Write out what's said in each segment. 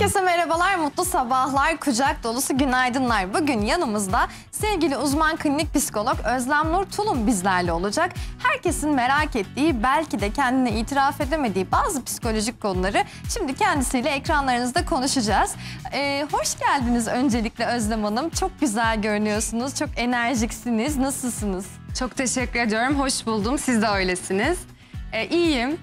Herkese merhabalar, mutlu sabahlar, kucak dolusu günaydınlar. Bugün yanımızda sevgili uzman klinik psikolog Özlem Nur Tulum bizlerle olacak. Herkesin merak ettiği, belki de kendine itiraf edemediği bazı psikolojik konuları şimdi kendisiyle ekranlarınızda konuşacağız. Ee, hoş geldiniz öncelikle Özlem Hanım. Çok güzel görünüyorsunuz, çok enerjiksiniz. Nasılsınız? Çok teşekkür ediyorum, hoş buldum. Siz de öylesiniz. Ee, iyiyim.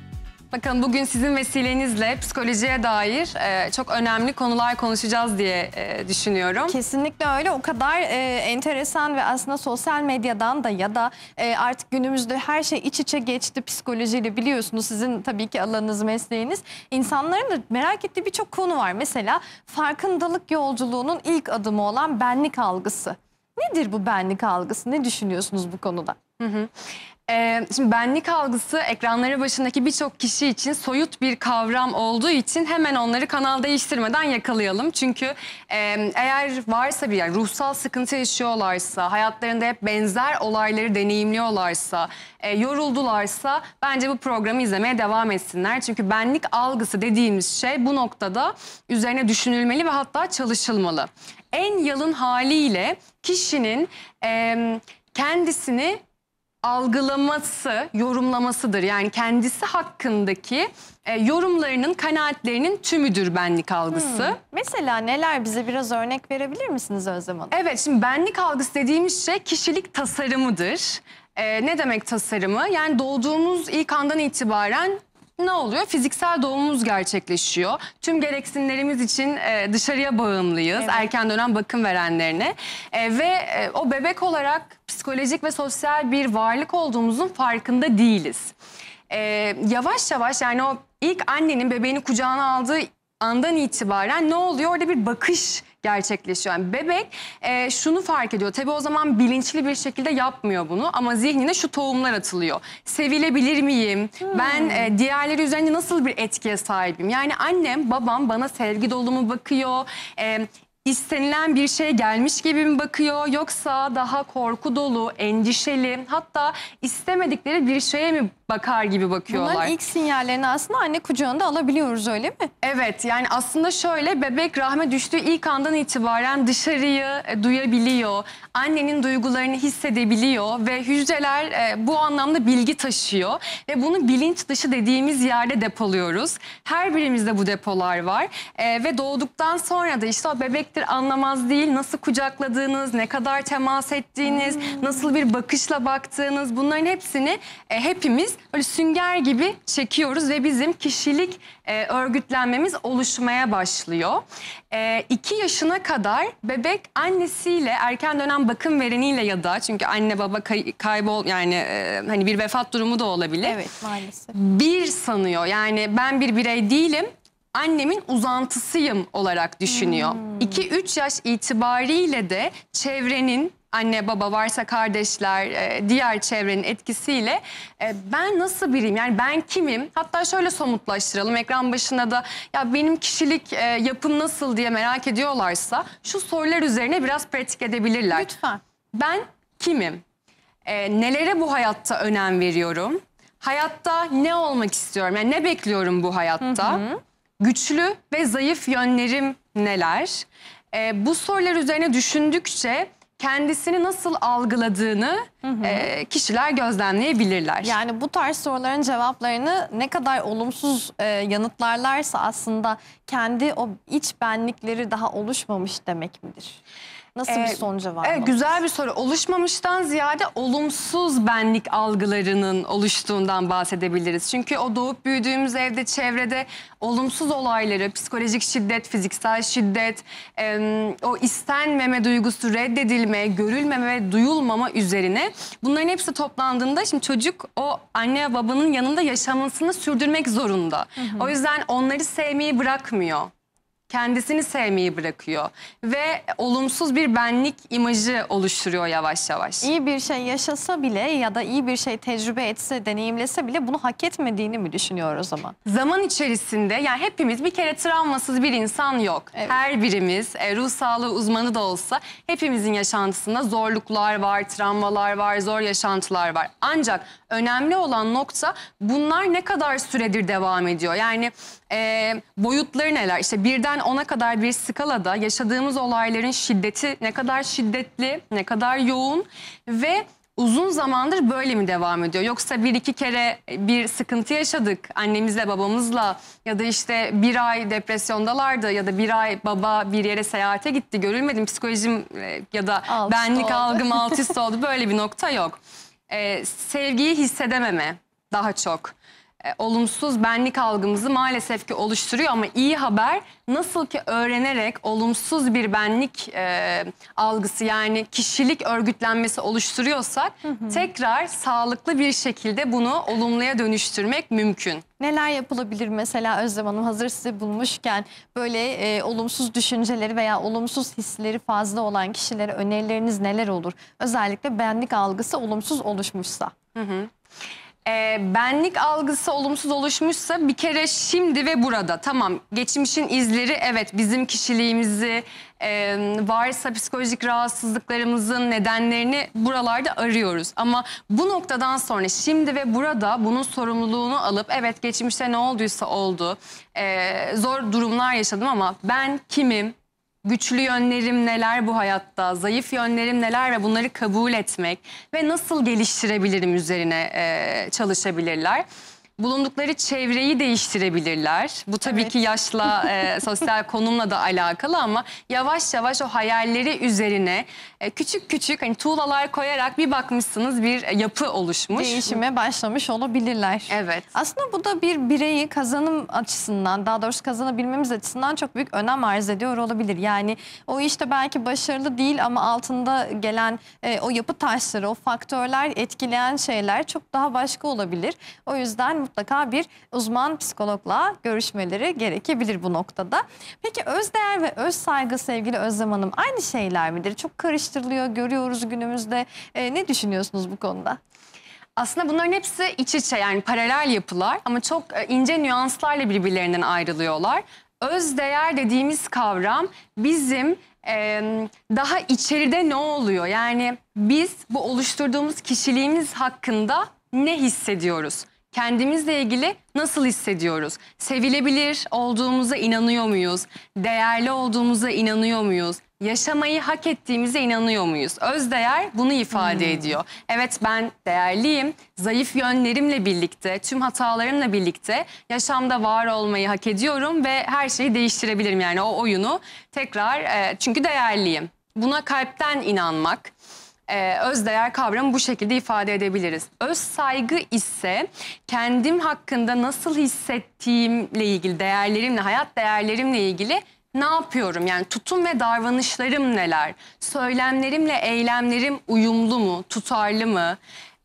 Bakalım bugün sizin vesilenizle psikolojiye dair e, çok önemli konular konuşacağız diye e, düşünüyorum. Kesinlikle öyle. O kadar e, enteresan ve aslında sosyal medyadan da ya da e, artık günümüzde her şey iç içe geçti psikolojiyle biliyorsunuz. Sizin tabii ki alanınız, mesleğiniz. İnsanların da merak ettiği birçok konu var. Mesela farkındalık yolculuğunun ilk adımı olan benlik algısı. Nedir bu benlik algısı? Ne düşünüyorsunuz bu konuda? Hı hı. Ee, şimdi benlik algısı ekranları başındaki birçok kişi için soyut bir kavram olduğu için hemen onları kanal değiştirmeden yakalayalım. Çünkü e, eğer varsa bir yer yani ruhsal sıkıntı yaşıyorlarsa, hayatlarında hep benzer olayları deneyimliyorlarsa, e, yoruldularsa bence bu programı izlemeye devam etsinler. Çünkü benlik algısı dediğimiz şey bu noktada üzerine düşünülmeli ve hatta çalışılmalı. En yalın haliyle kişinin e, kendisini algılaması, yorumlamasıdır. Yani kendisi hakkındaki e, yorumlarının, kanaatlerinin tümüdür benlik algısı. Hmm. Mesela neler bize biraz örnek verebilir misiniz Özlem Hanım? Evet şimdi benlik algısı dediğimiz şey kişilik tasarımıdır. E, ne demek tasarımı? Yani doğduğumuz ilk andan itibaren ne oluyor? Fiziksel doğumumuz gerçekleşiyor. Tüm gereksinlerimiz için e, dışarıya bağımlıyız. Evet. Erken dönem bakım verenlerine. E, ve e, o bebek olarak psikolojik ve sosyal bir varlık olduğumuzun farkında değiliz. Ee, yavaş yavaş yani o ilk annenin bebeğini kucağına aldığı andan itibaren ne oluyor? Orada bir bakış gerçekleşiyor. Yani bebek e, şunu fark ediyor. Tabii o zaman bilinçli bir şekilde yapmıyor bunu ama zihnine şu tohumlar atılıyor. Sevilebilir miyim? Hmm. Ben e, hmm. diğerleri üzerinde nasıl bir etkiye sahibim? Yani annem, babam bana sevgi dolu mu bakıyor? E, istenilen bir şey gelmiş gibi mi bakıyor yoksa daha korku dolu, endişeli hatta istemedikleri bir şeye mi bakar gibi bakıyorlar. Bunların ilk sinyallerini aslında anne kucağında alabiliyoruz öyle mi? Evet yani aslında şöyle bebek rahme düştüğü ilk andan itibaren dışarıyı e, duyabiliyor. Annenin duygularını hissedebiliyor ve hücreler e, bu anlamda bilgi taşıyor. Ve bunu bilinç dışı dediğimiz yerde depoluyoruz. Her birimizde bu depolar var e, ve doğduktan sonra da işte o bebek gerçektir anlamaz değil. Nasıl kucakladığınız, ne kadar temas ettiğiniz, hmm. nasıl bir bakışla baktığınız bunların hepsini e, hepimiz böyle sünger gibi çekiyoruz ve bizim kişilik e, örgütlenmemiz oluşmaya başlıyor. 2 e, yaşına kadar bebek annesiyle erken dönem bakım vereniyle ya da çünkü anne baba kay kaybol yani e, hani bir vefat durumu da olabilir. Evet maalesef. Bir sanıyor yani ben bir birey değilim annemin uzantısıyım olarak düşünüyor. 2-3 hmm. yaş itibariyle de çevrenin anne baba varsa kardeşler e, diğer çevrenin etkisiyle e, ben nasıl biriyim yani ben kimim hatta şöyle somutlaştıralım ekran başına da ya benim kişilik e, yapım nasıl diye merak ediyorlarsa şu sorular üzerine biraz pratik edebilirler. Lütfen. Ben kimim? nelere bu hayatta önem veriyorum? Hayatta ne olmak istiyorum? Yani ne bekliyorum bu hayatta? Hı hı güçlü ve zayıf yönlerim neler? E, bu sorular üzerine düşündükçe kendisini nasıl algıladığını hı hı. E, kişiler gözlemleyebilirler. Yani bu tarz soruların cevaplarını ne kadar olumsuz e, yanıtlarlarsa aslında kendi o iç benlikleri daha oluşmamış demek midir? Nasıl ee, bir sonuca e, var? Evet, güzel bir soru. Oluşmamıştan ziyade olumsuz benlik algılarının oluştuğundan bahsedebiliriz. Çünkü o doğup büyüdüğümüz evde, çevrede olumsuz olayları, psikolojik şiddet, fiziksel şiddet, e, o istenmeme duygusu, reddedilme, görülmeme ve duyulmama üzerine bunların hepsi toplandığında şimdi çocuk o anne babanın yanında yaşamasını sürdürmek zorunda. Hı hı. O yüzden onları sevmeyi bırakmıyor kendisini sevmeyi bırakıyor ve olumsuz bir benlik imajı oluşturuyor yavaş yavaş. İyi bir şey yaşasa bile ya da iyi bir şey tecrübe etse, deneyimlese bile bunu hak etmediğini mi düşünüyor o zaman? Zaman içerisinde yani hepimiz bir kere travmasız bir insan yok. Evet. Her birimiz e, ruh sağlığı uzmanı da olsa hepimizin yaşantısında zorluklar var, travmalar var, zor yaşantılar var. Ancak önemli olan nokta bunlar ne kadar süredir devam ediyor? Yani e, boyutları neler? İşte birden ona kadar bir skalada yaşadığımız olayların şiddeti ne kadar şiddetli, ne kadar yoğun ve uzun zamandır böyle mi devam ediyor? Yoksa bir iki kere bir sıkıntı yaşadık annemizle babamızla ya da işte bir ay depresyondalardı ya da bir ay baba bir yere seyahate gitti görülmedim psikolojim e, ya da alt benlik oldu. algım alt üst oldu böyle bir nokta yok. Ee, sevgiyi hissedememe daha çok. E, olumsuz benlik algımızı maalesef ki oluşturuyor ama iyi haber nasıl ki öğrenerek olumsuz bir benlik e, algısı yani kişilik örgütlenmesi oluşturuyorsak hı hı. tekrar sağlıklı bir şekilde bunu olumluya dönüştürmek mümkün. Neler yapılabilir mesela Özlem Hanım hazır sizi bulmuşken böyle e, olumsuz düşünceleri veya olumsuz hisleri fazla olan kişilere önerileriniz neler olur? Özellikle benlik algısı olumsuz oluşmuşsa. Hı hı e, benlik algısı olumsuz oluşmuşsa bir kere şimdi ve burada tamam geçmişin izleri evet bizim kişiliğimizi e, varsa psikolojik rahatsızlıklarımızın nedenlerini buralarda arıyoruz. Ama bu noktadan sonra şimdi ve burada bunun sorumluluğunu alıp evet geçmişte ne olduysa oldu e, zor durumlar yaşadım ama ben kimim Güçlü yönlerim neler bu hayatta, zayıf yönlerim neler ve bunları kabul etmek ve nasıl geliştirebilirim üzerine e, çalışabilirler. Bulundukları çevreyi değiştirebilirler. Bu tabii evet. ki yaşla, e, sosyal konumla da alakalı ama yavaş yavaş o hayalleri üzerine e, küçük küçük hani tuğlalar koyarak bir bakmışsınız bir e, yapı oluşmuş. Değişime başlamış olabilirler. Evet. Aslında bu da bir bireyi kazanım açısından daha doğrusu kazanabilmemiz açısından çok büyük önem arz ediyor olabilir. Yani o işte belki başarılı değil ama altında gelen e, o yapı taşları, o faktörler etkileyen şeyler çok daha başka olabilir. O yüzden mutlaka bir uzman psikologla görüşmeleri gerekebilir bu noktada. Peki özdeğer ve öz saygı sevgili Özlem Hanım aynı şeyler midir? Çok karıştı araştırılıyor, görüyoruz günümüzde. E, ne düşünüyorsunuz bu konuda? Aslında bunların hepsi iç içe yani paralel yapılar ama çok e, ince nüanslarla birbirlerinden ayrılıyorlar. Öz değer dediğimiz kavram bizim e, daha içeride ne oluyor? Yani biz bu oluşturduğumuz kişiliğimiz hakkında ne hissediyoruz? kendimizle ilgili nasıl hissediyoruz? Sevilebilir olduğumuza inanıyor muyuz? Değerli olduğumuza inanıyor muyuz? Yaşamayı hak ettiğimize inanıyor muyuz? Özdeğer bunu ifade hmm. ediyor. Evet ben değerliyim. Zayıf yönlerimle birlikte, tüm hatalarımla birlikte yaşamda var olmayı hak ediyorum ve her şeyi değiştirebilirim. Yani o oyunu tekrar e, çünkü değerliyim. Buna kalpten inanmak, e, öz değer kavramı bu şekilde ifade edebiliriz. Öz saygı ise kendim hakkında nasıl hissettiğimle ilgili, değerlerimle, hayat değerlerimle ilgili ne yapıyorum? Yani tutum ve davranışlarım neler? Söylemlerimle eylemlerim uyumlu mu, tutarlı mı?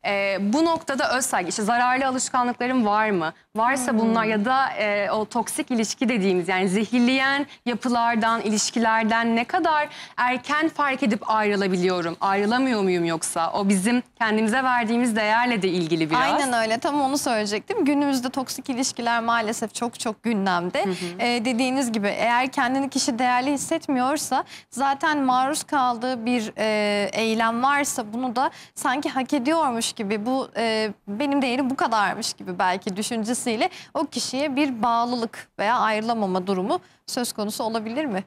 E, bu noktada öz saygı, işte zararlı alışkanlıkların var mı? Varsa hmm. bunlar ya da e, o toksik ilişki dediğimiz yani zehirleyen yapılardan, ilişkilerden ne kadar erken fark edip ayrılabiliyorum? Ayrılamıyor muyum yoksa? O bizim kendimize verdiğimiz değerle de ilgili biraz. Aynen öyle tam onu söyleyecektim. Günümüzde toksik ilişkiler maalesef çok çok gündemde. Hı hı. E, dediğiniz gibi eğer kendini kişi değerli hissetmiyorsa zaten maruz kaldığı bir e, eylem varsa bunu da sanki hak ediyormuş gibi bu e, benim değerim bu kadarmış gibi belki düşüncesiyle o kişiye bir bağlılık veya ayrılamama durumu söz konusu olabilir mi?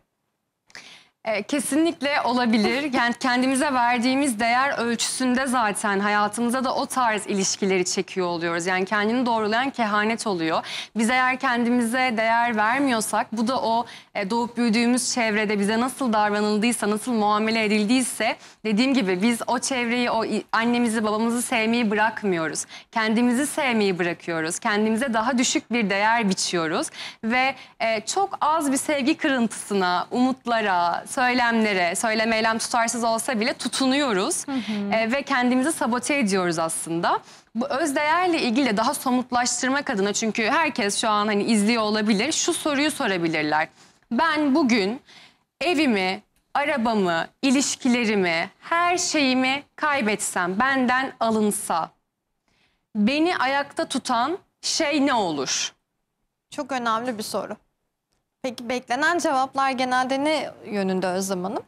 E, kesinlikle olabilir. Yani kendimize verdiğimiz değer ölçüsünde zaten hayatımıza da o tarz ilişkileri çekiyor oluyoruz. Yani kendini doğrulayan kehanet oluyor. Biz eğer kendimize değer vermiyorsak bu da o e, doğup büyüdüğümüz çevrede bize nasıl davranıldıysa, nasıl muamele edildiyse dediğim gibi biz o çevreyi, o annemizi, babamızı sevmeyi bırakmıyoruz. Kendimizi sevmeyi bırakıyoruz. Kendimize daha düşük bir değer biçiyoruz ve e, çok az bir sevgi kırıntısına, umutlara, söylemlere, söylem eylem tutarsız olsa bile tutunuyoruz hı hı. E, ve kendimizi sabote ediyoruz aslında. Bu özdeğerle ilgili daha somutlaştırmak adına çünkü herkes şu an hani izliyor olabilir. Şu soruyu sorabilirler ben bugün evimi, arabamı, ilişkilerimi, her şeyimi kaybetsem, benden alınsa beni ayakta tutan şey ne olur? Çok önemli bir soru. Peki beklenen cevaplar genelde ne yönünde Özlem Hanım?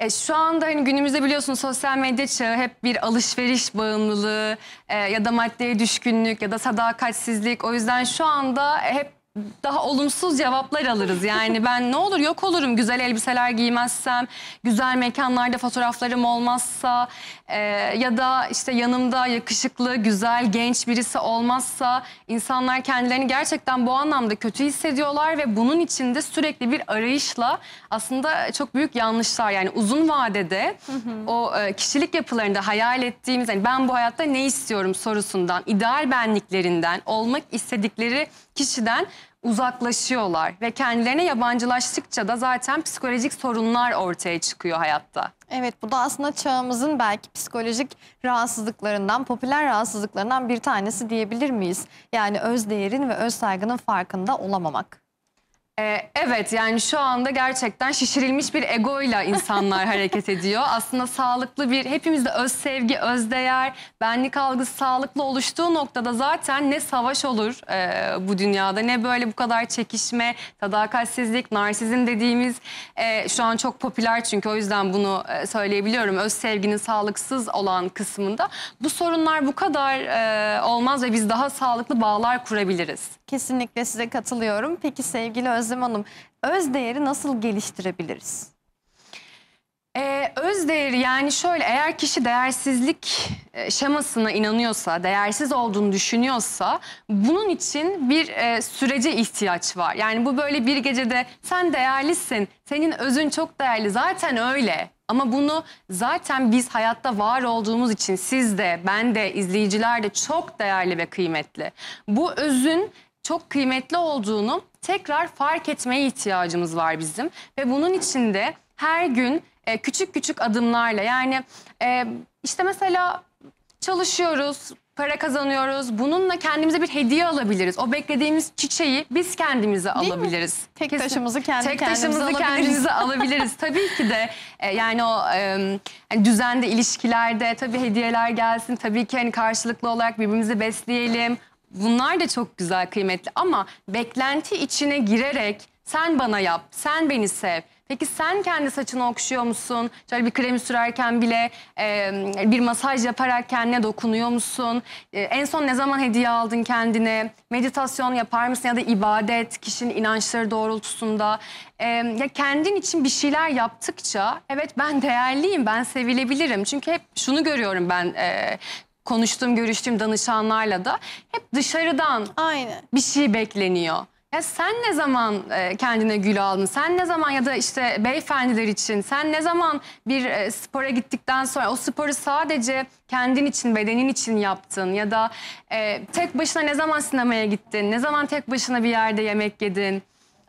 E, şu anda hani günümüzde biliyorsunuz sosyal medya çağı hep bir alışveriş bağımlılığı e, ya da maddeye düşkünlük ya da sadakatsizlik. O yüzden şu anda hep daha olumsuz cevaplar alırız. Yani ben ne olur yok olurum güzel elbiseler giymezsem, güzel mekanlarda fotoğraflarım olmazsa e, ya da işte yanımda yakışıklı, güzel, genç birisi olmazsa insanlar kendilerini gerçekten bu anlamda kötü hissediyorlar ve bunun içinde sürekli bir arayışla aslında çok büyük yanlışlar yani uzun vadede o e, kişilik yapılarında hayal ettiğimiz yani ben bu hayatta ne istiyorum sorusundan, ideal benliklerinden, olmak istedikleri kişiden uzaklaşıyorlar ve kendilerine yabancılaştıkça da zaten psikolojik sorunlar ortaya çıkıyor hayatta. Evet bu da aslında çağımızın belki psikolojik rahatsızlıklarından, popüler rahatsızlıklarından bir tanesi diyebilir miyiz? Yani öz değerin ve öz saygının farkında olamamak. Ee, evet yani şu anda gerçekten şişirilmiş bir egoyla insanlar hareket ediyor. Aslında sağlıklı bir hepimizde öz sevgi, öz değer, benlik algısı sağlıklı oluştuğu noktada zaten ne savaş olur e, bu dünyada ne böyle bu kadar çekişme, sadakatsizlik, narsizm dediğimiz e, şu an çok popüler çünkü o yüzden bunu e, söyleyebiliyorum. Öz sevginin sağlıksız olan kısmında bu sorunlar bu kadar e, olmaz ve biz daha sağlıklı bağlar kurabiliriz. Kesinlikle size katılıyorum. Peki sevgili Özlem Hanım, öz değeri nasıl geliştirebiliriz? Ee, öz değeri yani şöyle eğer kişi değersizlik e, şemasına inanıyorsa, değersiz olduğunu düşünüyorsa bunun için bir e, sürece ihtiyaç var. Yani bu böyle bir gecede sen değerlisin, senin özün çok değerli zaten öyle ama bunu zaten biz hayatta var olduğumuz için siz de, ben de, izleyiciler de çok değerli ve kıymetli. Bu özün çok kıymetli olduğunu tekrar fark etmeye ihtiyacımız var bizim. Ve bunun için de her gün e, küçük küçük adımlarla yani e, işte mesela çalışıyoruz, para kazanıyoruz. Bununla kendimize bir hediye alabiliriz. O beklediğimiz çiçeği biz kendimize Değil alabiliriz. Mi? Tek Kesin. taşımızı kendi Tek kendimize taşımızı alabiliriz. kendimize alabiliriz. tabii ki de e, yani o e, yani düzende ilişkilerde tabii hediyeler gelsin. Tabii ki hani karşılıklı olarak birbirimizi besleyelim. Bunlar da çok güzel, kıymetli ama beklenti içine girerek sen bana yap, sen beni sev. Peki sen kendi saçını okşuyor musun? Şöyle bir kremi sürerken bile e, bir masaj yaparak kendine dokunuyor musun? E, en son ne zaman hediye aldın kendine? Meditasyon yapar mısın ya da ibadet kişinin inançları doğrultusunda? E, ya kendin için bir şeyler yaptıkça evet ben değerliyim, ben sevilebilirim. Çünkü hep şunu görüyorum ben e, konuştuğum, görüştüğüm danışanlarla da hep dışarıdan Aynen. bir şey bekleniyor. Ya sen ne zaman e, kendine gül aldın? Sen ne zaman ya da işte beyefendiler için sen ne zaman bir e, spora gittikten sonra o sporu sadece kendin için, bedenin için yaptın ya da e, tek başına ne zaman sinemaya gittin? Ne zaman tek başına bir yerde yemek yedin?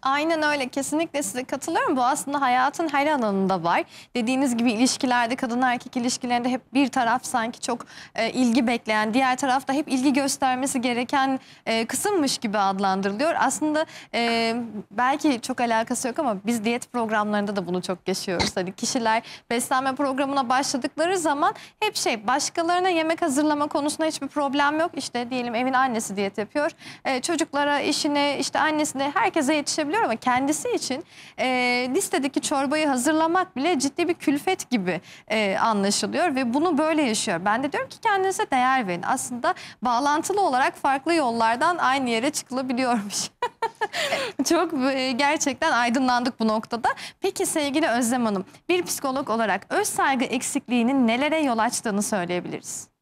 Aynen öyle kesinlikle size katılıyorum. Bu aslında hayatın her alanında var. Dediğiniz gibi ilişkilerde kadın erkek ilişkilerinde hep bir taraf sanki çok e, ilgi bekleyen diğer taraf da hep ilgi göstermesi gereken e, kısımmış gibi adlandırılıyor. Aslında e, belki çok alakası yok ama biz diyet programlarında da bunu çok yaşıyoruz. Hani kişiler beslenme programına başladıkları zaman hep şey başkalarına yemek hazırlama konusunda hiçbir problem yok. İşte diyelim evin annesi diyet yapıyor. E, çocuklara, işine, işte annesine herkese yetişebilir yapabiliyor ama kendisi için e, listedeki çorbayı hazırlamak bile ciddi bir külfet gibi e, anlaşılıyor ve bunu böyle yaşıyor. Ben de diyorum ki kendinize değer verin. Aslında bağlantılı olarak farklı yollardan aynı yere çıkılabiliyormuş. Çok e, gerçekten aydınlandık bu noktada. Peki sevgili Özlem Hanım, bir psikolog olarak öz saygı eksikliğinin nelere yol açtığını söyleyebiliriz?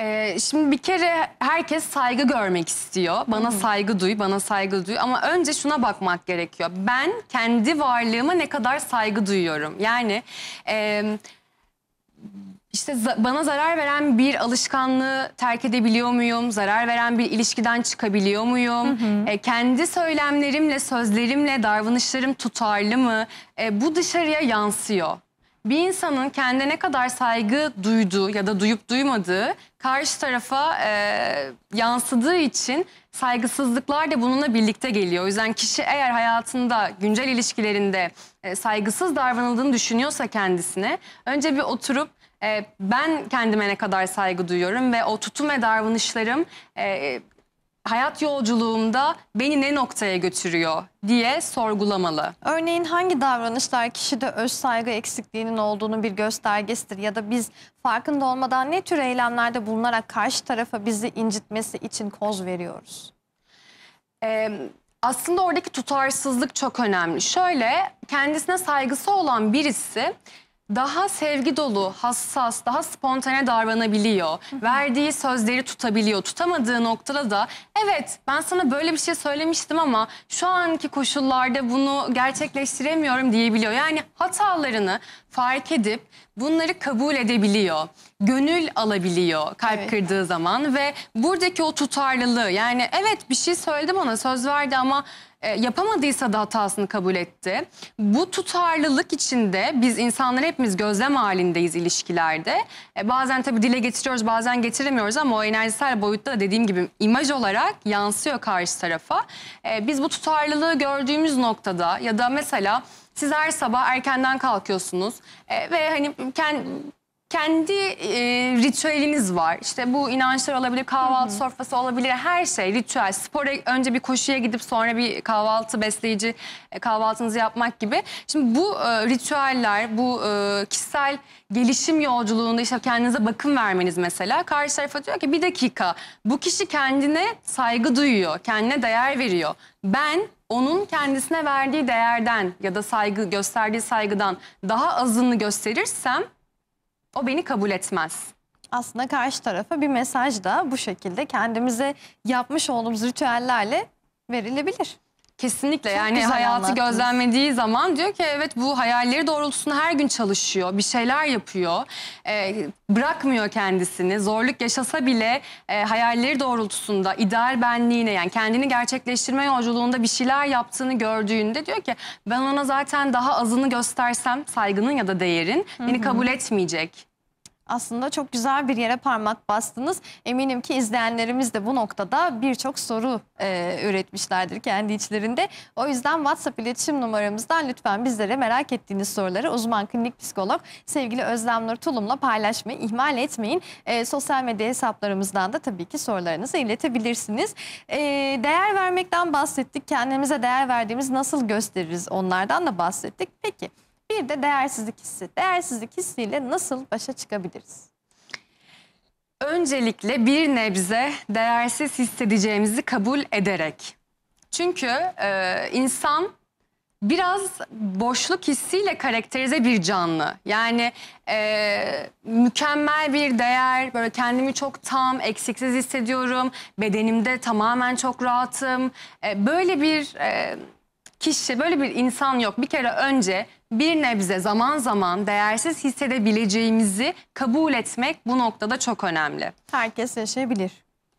Ee, şimdi bir kere herkes saygı görmek istiyor. Bana saygı duy, bana saygı duy. Ama önce şuna bakmak gerekiyor. Ben kendi varlığıma ne kadar saygı duyuyorum. Yani... E, işte za bana zarar veren bir alışkanlığı terk edebiliyor muyum? Zarar veren bir ilişkiden çıkabiliyor muyum? Hı E, kendi söylemlerimle, sözlerimle davranışlarım tutarlı mı? E, bu dışarıya yansıyor. Bir insanın kendine ne kadar saygı duyduğu ya da duyup duymadığı karşı tarafa e, yansıdığı için saygısızlıklar da bununla birlikte geliyor. O yüzden kişi eğer hayatında güncel ilişkilerinde e, saygısız davranıldığını düşünüyorsa kendisine önce bir oturup e, ben kendime ne kadar saygı duyuyorum ve o tutum ve davranışlarım e, hayat yolculuğumda beni ne noktaya götürüyor diye sorgulamalı. Örneğin hangi davranışlar kişide öz saygı eksikliğinin olduğunu bir göstergesidir ya da biz farkında olmadan ne tür eylemlerde bulunarak karşı tarafa bizi incitmesi için koz veriyoruz? Ee, aslında oradaki tutarsızlık çok önemli. Şöyle kendisine saygısı olan birisi daha sevgi dolu, hassas, daha spontane davranabiliyor. Verdiği sözleri tutabiliyor. Tutamadığı noktada da evet ben sana böyle bir şey söylemiştim ama şu anki koşullarda bunu gerçekleştiremiyorum diyebiliyor. Yani hatalarını fark edip bunları kabul edebiliyor. Gönül alabiliyor kalp evet. kırdığı zaman ve buradaki o tutarlılığı yani evet bir şey söyledim ona söz verdi ama e, yapamadıysa da hatasını kabul etti. Bu tutarlılık içinde biz insanlar hepimiz gözlem halindeyiz ilişkilerde. E, bazen tabii dile getiriyoruz bazen getiremiyoruz ama o enerjisel boyutta dediğim gibi imaj olarak yansıyor karşı tarafa. E, biz bu tutarlılığı gördüğümüz noktada ya da mesela siz her sabah erkenden kalkıyorsunuz e, ve hani kend, kendi e, ritüeliniz var. İşte bu inançlar olabilir, kahvaltı Hı -hı. sofrası olabilir, her şey ritüel. Spora önce bir koşuya gidip sonra bir kahvaltı besleyici e, kahvaltınızı yapmak gibi. Şimdi bu e, ritüeller, bu e, kişisel gelişim yolculuğunda işte kendinize bakım vermeniz mesela. Karşı tarafa diyor ki bir dakika bu kişi kendine saygı duyuyor, kendine değer veriyor. Ben onun kendisine verdiği değerden ya da saygı gösterdiği saygıdan daha azını gösterirsem o beni kabul etmez aslında karşı tarafa bir mesaj da bu şekilde kendimize yapmış olduğumuz ritüellerle verilebilir. Kesinlikle Çok yani hayatı gözlemlediği zaman diyor ki evet bu hayalleri doğrultusunda her gün çalışıyor, bir şeyler yapıyor. E, bırakmıyor kendisini. Zorluk yaşasa bile e, hayalleri doğrultusunda ideal benliğine yani kendini gerçekleştirme yolculuğunda bir şeyler yaptığını gördüğünde diyor ki ben ona zaten daha azını göstersem saygının ya da değerin beni kabul etmeyecek aslında çok güzel bir yere parmak bastınız. Eminim ki izleyenlerimiz de bu noktada birçok soru e, üretmişlerdir kendi içlerinde. O yüzden WhatsApp iletişim numaramızdan lütfen bizlere merak ettiğiniz soruları uzman klinik psikolog sevgili Özlem Nur Tulum'la paylaşmayı ihmal etmeyin. E, sosyal medya hesaplarımızdan da tabii ki sorularınızı iletebilirsiniz. E, değer vermekten bahsettik. Kendimize değer verdiğimiz nasıl gösteririz onlardan da bahsettik. Peki. Bir de değersizlik hissi. Değersizlik hissiyle nasıl başa çıkabiliriz? Öncelikle bir nebze değersiz hissedeceğimizi kabul ederek. Çünkü e, insan biraz boşluk hissiyle karakterize bir canlı. Yani e, mükemmel bir değer, böyle kendimi çok tam, eksiksiz hissediyorum, bedenimde tamamen çok rahatım. E, böyle bir e, kişi, böyle bir insan yok. Bir kere önce bir nebze zaman zaman değersiz hissedebileceğimizi kabul etmek bu noktada çok önemli. Herkes yaşayabilir.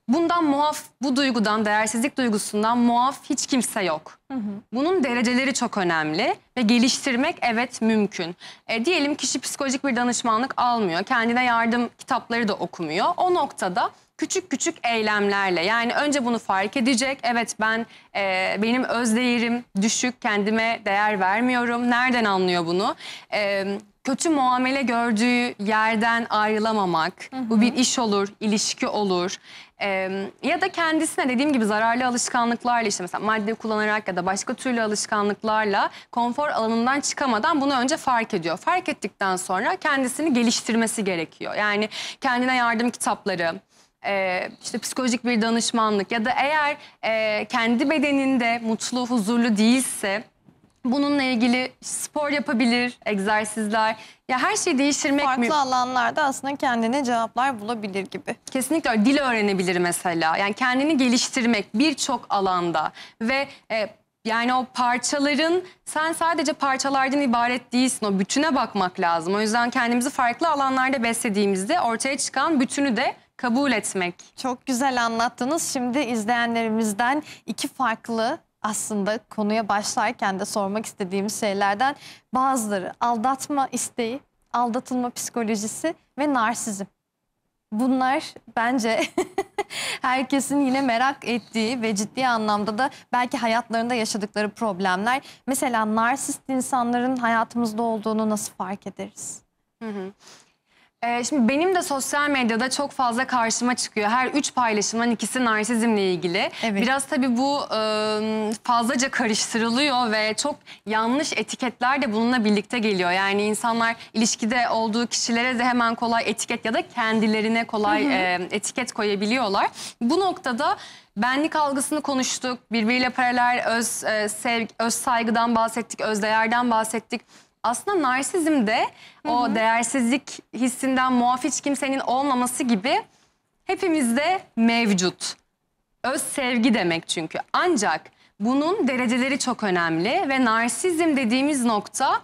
Bundan muaf, bu duygudan, değersizlik duygusundan muaf hiç kimse yok. Hı hı. Bunun dereceleri çok önemli ve geliştirmek evet mümkün. E, diyelim kişi psikolojik bir danışmanlık almıyor, kendine yardım kitapları da okumuyor. O noktada küçük küçük eylemlerle yani önce bunu fark edecek. Evet ben e, benim öz değerim düşük kendime değer vermiyorum. Nereden anlıyor bunu? E, kötü muamele gördüğü yerden ayrılamamak. Hı hı. Bu bir iş olur, ilişki olur. Ee, ya da kendisine dediğim gibi zararlı alışkanlıklarla işte mesela madde kullanarak ya da başka türlü alışkanlıklarla konfor alanından çıkamadan bunu önce fark ediyor. Fark ettikten sonra kendisini geliştirmesi gerekiyor. Yani kendine yardım kitapları, e, işte psikolojik bir danışmanlık ya da eğer e, kendi bedeninde mutlu, huzurlu değilse bununla ilgili spor yapabilir, egzersizler ya her şeyi değiştirmek Farklı mi? Farklı alanlarda aslında kendine cevaplar bulabilir gibi. Kesinlikle dil öğrenebilir mesela. Yani kendini geliştirmek birçok alanda ve e, yani o parçaların sen sadece parçalardan ibaret değilsin. O bütüne bakmak lazım. O yüzden kendimizi farklı alanlarda beslediğimizde ortaya çıkan bütünü de kabul etmek. Çok güzel anlattınız. Şimdi izleyenlerimizden iki farklı aslında konuya başlarken de sormak istediğimiz şeylerden bazıları aldatma isteği, aldatılma psikolojisi ve narsizm. Bunlar bence herkesin yine merak ettiği ve ciddi anlamda da belki hayatlarında yaşadıkları problemler. Mesela narsist insanların hayatımızda olduğunu nasıl fark ederiz? Hı hı. Ee, şimdi benim de sosyal medyada çok fazla karşıma çıkıyor. Her üç paylaşımdan ikisi narsizmle ilgili. Evet. Biraz tabii bu ıı, fazlaca karıştırılıyor ve çok yanlış etiketler de bununla birlikte geliyor. Yani insanlar ilişkide olduğu kişilere de hemen kolay etiket ya da kendilerine kolay hı hı. Iı, etiket koyabiliyorlar. Bu noktada benlik algısını konuştuk. Birbiriyle paralel öz, ıı, öz saygıdan bahsettik, öz değerden bahsettik aslında narsizm de o hı hı. değersizlik hissinden muaf hiç kimsenin olmaması gibi hepimizde mevcut. Öz sevgi demek çünkü. Ancak bunun dereceleri çok önemli ve narsizm dediğimiz nokta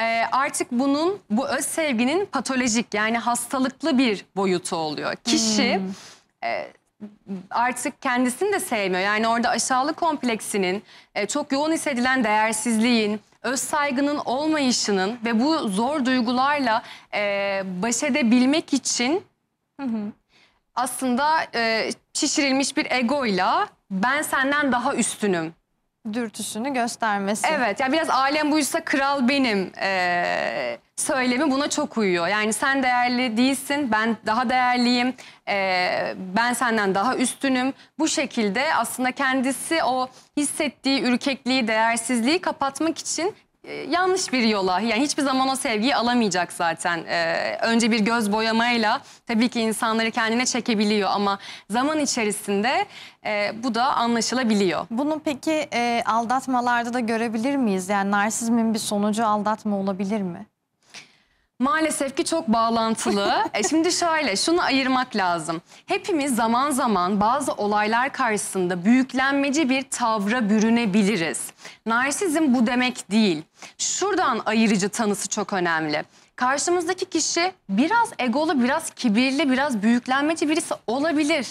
e, artık bunun bu öz sevginin patolojik yani hastalıklı bir boyutu oluyor. Kişi hmm. e, artık kendisini de sevmiyor. Yani orada aşağılık kompleksinin, e, çok yoğun hissedilen değersizliğin, öz saygının olmayışının ve bu zor duygularla e, baş edebilmek için hı hı. aslında e, şişirilmiş bir ile ben senden daha üstünüm dürtüsünü göstermesi. Evet yani biraz alem buysa kral benim e, söylemi buna çok uyuyor. Yani sen değerli değilsin ben daha değerliyim e, ben senden daha üstünüm. Bu şekilde aslında kendisi o hissettiği ürkekliği değersizliği kapatmak için ee, yanlış bir yola yani hiçbir zaman o sevgiyi alamayacak zaten. Ee, önce bir göz boyamayla tabii ki insanları kendine çekebiliyor ama zaman içerisinde e, bu da anlaşılabiliyor. Bunu peki e, aldatmalarda da görebilir miyiz? Yani narsizmin bir sonucu aldatma olabilir mi? Maalesef ki çok bağlantılı. e şimdi şöyle şunu ayırmak lazım. Hepimiz zaman zaman bazı olaylar karşısında büyüklenmeci bir tavra bürünebiliriz. Narsizm bu demek değil. Şuradan ayırıcı tanısı çok önemli. Karşımızdaki kişi biraz egolu, biraz kibirli, biraz büyüklenmeci birisi olabilir.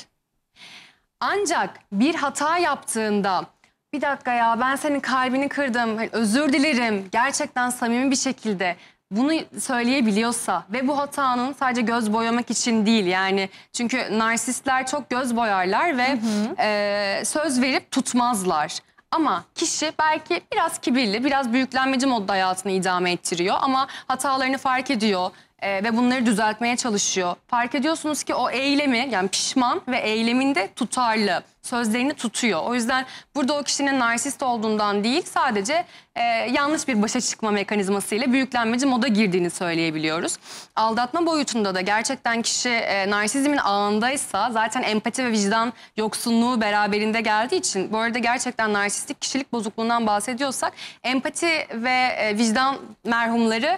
Ancak bir hata yaptığında bir dakika ya ben senin kalbini kırdım özür dilerim gerçekten samimi bir şekilde bunu söyleyebiliyorsa ve bu hatanın sadece göz boyamak için değil yani çünkü narsistler çok göz boyarlar ve hı hı. E, söz verip tutmazlar. Ama kişi belki biraz kibirli, biraz büyüklenmeci modda hayatını idame ettiriyor ama hatalarını fark ediyor e, ve bunları düzeltmeye çalışıyor. Fark ediyorsunuz ki o eylemi yani pişman ve eyleminde tutarlı sözlerini tutuyor. O yüzden burada o kişinin narsist olduğundan değil sadece e, yanlış bir başa çıkma mekanizmasıyla büyüklenmeci moda girdiğini söyleyebiliyoruz. Aldatma boyutunda da gerçekten kişi e, narsizmin ağındaysa zaten empati ve vicdan yoksunluğu beraberinde geldiği için bu arada gerçekten narsistik kişilik bozukluğundan bahsediyorsak empati ve e, vicdan merhumları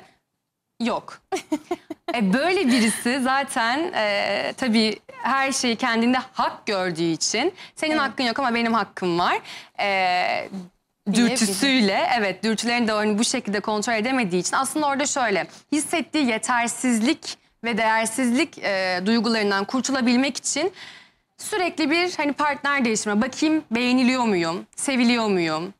Yok. e, böyle birisi zaten e, tabii her şeyi kendinde hak gördüğü için senin hakkın yok ama benim hakkım var. E, dürtüsüyle evet dürtülerini de hani bu şekilde kontrol edemediği için aslında orada şöyle hissettiği yetersizlik ve değersizlik e, duygularından kurtulabilmek için sürekli bir hani partner değiştirme. Bakayım beğeniliyor muyum? Seviliyor muyum?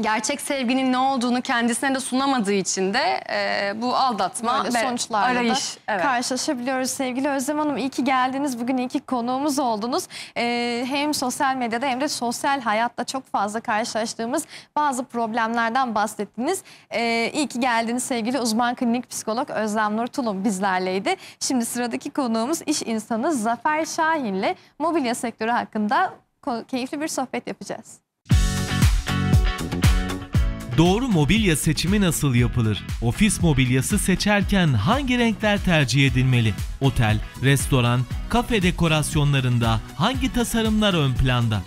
gerçek sevginin ne olduğunu kendisine de sunamadığı için de e, bu aldatma Böyle ve sonuçlarla arayış da evet. karşılaşabiliyoruz sevgili Özlem Hanım. İyi ki geldiniz. Bugün iki ki konuğumuz oldunuz. E, hem sosyal medyada hem de sosyal hayatta çok fazla karşılaştığımız bazı problemlerden bahsettiniz. E, iyi ki geldiniz sevgili uzman klinik psikolog Özlem Nur Tulum bizlerleydi. Şimdi sıradaki konuğumuz iş insanı Zafer Şahin ile mobilya sektörü hakkında keyifli bir sohbet yapacağız. Doğru mobilya seçimi nasıl yapılır? Ofis mobilyası seçerken hangi renkler tercih edilmeli? Otel, restoran, kafe dekorasyonlarında hangi tasarımlar ön planda?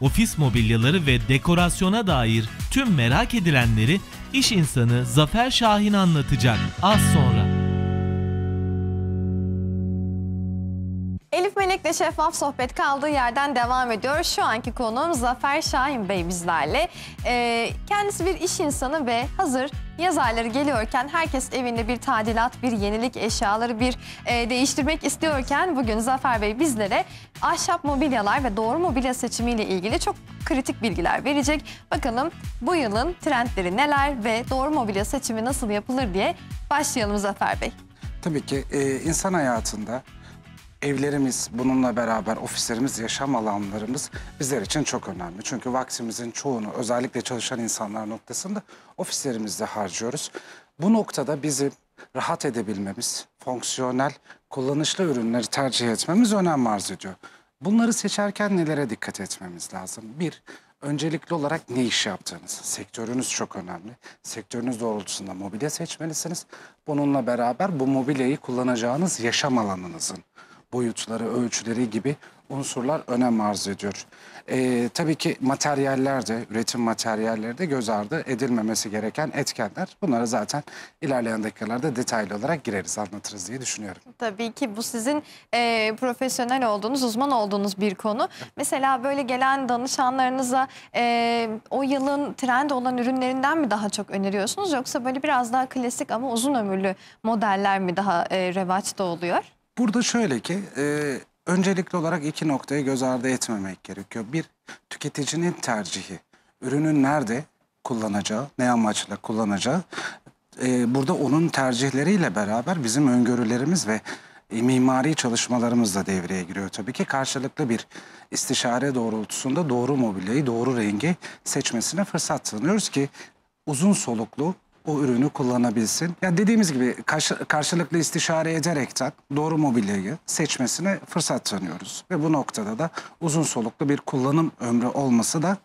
Ofis mobilyaları ve dekorasyona dair tüm merak edilenleri iş insanı Zafer Şahin anlatacak az sonra. Elif Melek'le Şeffaf Sohbet kaldığı yerden devam ediyor. Şu anki konuğum Zafer Şahin Bey bizlerle. Ee, kendisi bir iş insanı ve hazır yaz ayları geliyorken herkes evinde bir tadilat, bir yenilik eşyaları bir e, değiştirmek istiyorken bugün Zafer Bey bizlere ahşap mobilyalar ve doğru mobilya seçimiyle ilgili çok kritik bilgiler verecek. Bakalım bu yılın trendleri neler ve doğru mobilya seçimi nasıl yapılır diye başlayalım Zafer Bey. Tabii ki e, insan hayatında evlerimiz bununla beraber ofislerimiz, yaşam alanlarımız bizler için çok önemli. Çünkü vaktimizin çoğunu özellikle çalışan insanlar noktasında ofislerimizde harcıyoruz. Bu noktada bizi rahat edebilmemiz, fonksiyonel, kullanışlı ürünleri tercih etmemiz önem arz ediyor. Bunları seçerken nelere dikkat etmemiz lazım? Bir, öncelikli olarak ne iş yaptığınız, sektörünüz çok önemli. Sektörünüz doğrultusunda mobilya seçmelisiniz. Bununla beraber bu mobilyayı kullanacağınız yaşam alanınızın, boyutları, ölçüleri gibi unsurlar önem arz ediyor. Ee, tabii ki materyaller de, üretim materyalleri de göz ardı edilmemesi gereken etkenler. Bunlara zaten ilerleyen dakikalarda detaylı olarak gireriz, anlatırız diye düşünüyorum. Tabii ki bu sizin e, profesyonel olduğunuz, uzman olduğunuz bir konu. Mesela böyle gelen danışanlarınıza e, o yılın trend olan ürünlerinden mi daha çok öneriyorsunuz? Yoksa böyle biraz daha klasik ama uzun ömürlü modeller mi daha e, revaçta oluyor? Burada şöyle ki e, öncelikli olarak iki noktayı göz ardı etmemek gerekiyor. Bir tüketicinin tercihi, ürünün nerede kullanacağı, ne amaçla kullanacağı. E, burada onun tercihleriyle beraber bizim öngörülerimiz ve mimari çalışmalarımız da devreye giriyor tabii ki. Karşılıklı bir istişare doğrultusunda doğru mobilyayı, doğru rengi seçmesine fırsat tanıyoruz ki uzun soluklu o ürünü kullanabilsin. Ya dediğimiz gibi karşılıklı istişare ederekten doğru mobilyayı seçmesine fırsat tanıyoruz. Ve bu noktada da uzun soluklu bir kullanım ömrü olması da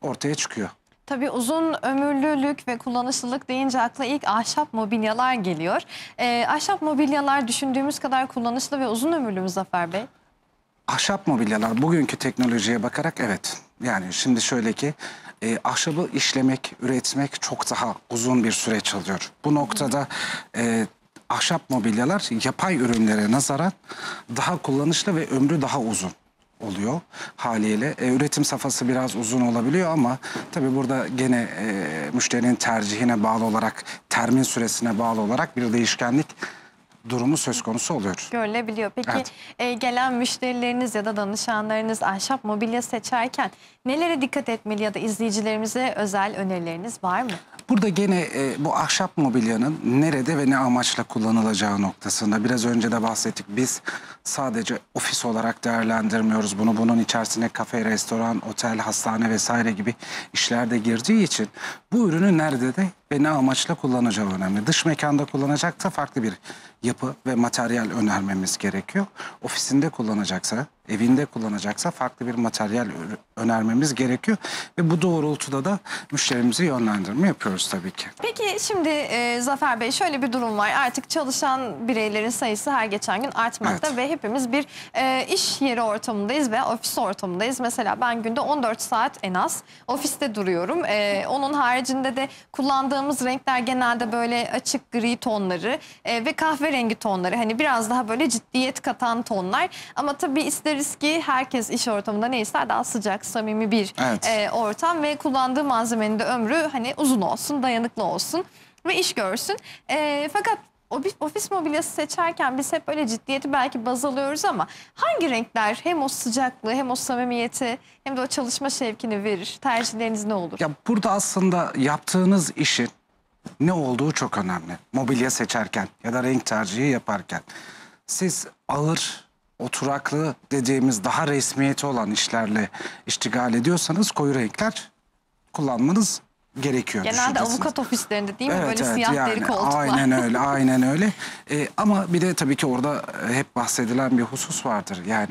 ortaya çıkıyor. Tabii uzun ömürlülük ve kullanışlılık deyince akla ilk ahşap mobilyalar geliyor. Ee, ahşap mobilyalar düşündüğümüz kadar kullanışlı ve uzun ömürlü mü Zafer Bey? Ahşap mobilyalar bugünkü teknolojiye bakarak evet. Yani şimdi şöyle ki e, ahşabı işlemek, üretmek çok daha uzun bir süreç alıyor. Bu noktada e, ahşap mobilyalar yapay ürünlere nazaran daha kullanışlı ve ömrü daha uzun oluyor haliyle. E, üretim safhası biraz uzun olabiliyor ama tabii burada gene e, müşterinin tercihine bağlı olarak, termin süresine bağlı olarak bir değişkenlik durumu söz konusu oluyor. Görülebiliyor. Peki evet. e, gelen müşterileriniz ya da danışanlarınız ahşap mobilya seçerken nelere dikkat etmeli ya da izleyicilerimize özel önerileriniz var mı? Burada gene e, bu ahşap mobilyanın nerede ve ne amaçla kullanılacağı noktasında biraz önce de bahsettik. Biz sadece ofis olarak değerlendirmiyoruz bunu. Bunun içerisine kafe, restoran, otel, hastane vesaire gibi işler de girdiği için bu ürünü nerede de ve ne amaçla kullanacağı önemli. Dış mekanda kullanacaksa farklı bir yapı ve materyal önermemiz gerekiyor. Ofisinde kullanacaksa evinde kullanacaksa farklı bir materyal önermemiz gerekiyor. Ve bu doğrultuda da müşterimizi yönlendirme yapıyoruz tabii ki. Peki şimdi e, Zafer Bey şöyle bir durum var. Artık çalışan bireylerin sayısı her geçen gün artmakta evet. ve hepimiz bir e, iş yeri ortamındayız ve ofis ortamındayız. Mesela ben günde 14 saat en az ofiste duruyorum. E, onun haricinde de kullandığımız renkler genelde böyle açık gri tonları e, ve kahverengi tonları. Hani biraz daha böyle ciddiyet katan tonlar. Ama tabii ister isteriz ki herkes iş ortamında ne ister daha sıcak, samimi bir evet. e, ortam ve kullandığı malzemenin de ömrü hani uzun olsun, dayanıklı olsun ve iş görsün. E, fakat ofis mobilyası seçerken biz hep öyle ciddiyeti belki baz alıyoruz ama hangi renkler hem o sıcaklığı hem o samimiyeti hem de o çalışma şevkini verir? Tercihleriniz ne olur? Ya burada aslında yaptığınız işin ne olduğu çok önemli. Mobilya seçerken ya da renk tercihi yaparken. Siz ağır oturaklı dediğimiz daha resmiyeti olan işlerle iştigal ediyorsanız koyu renkler kullanmanız gerekiyor. Genelde avukat ofislerinde değil mi evet, böyle evet, siyah yani, deri koltuklar. Aynen öyle aynen öyle. Ee, ama bir de tabii ki orada hep bahsedilen bir husus vardır. Yani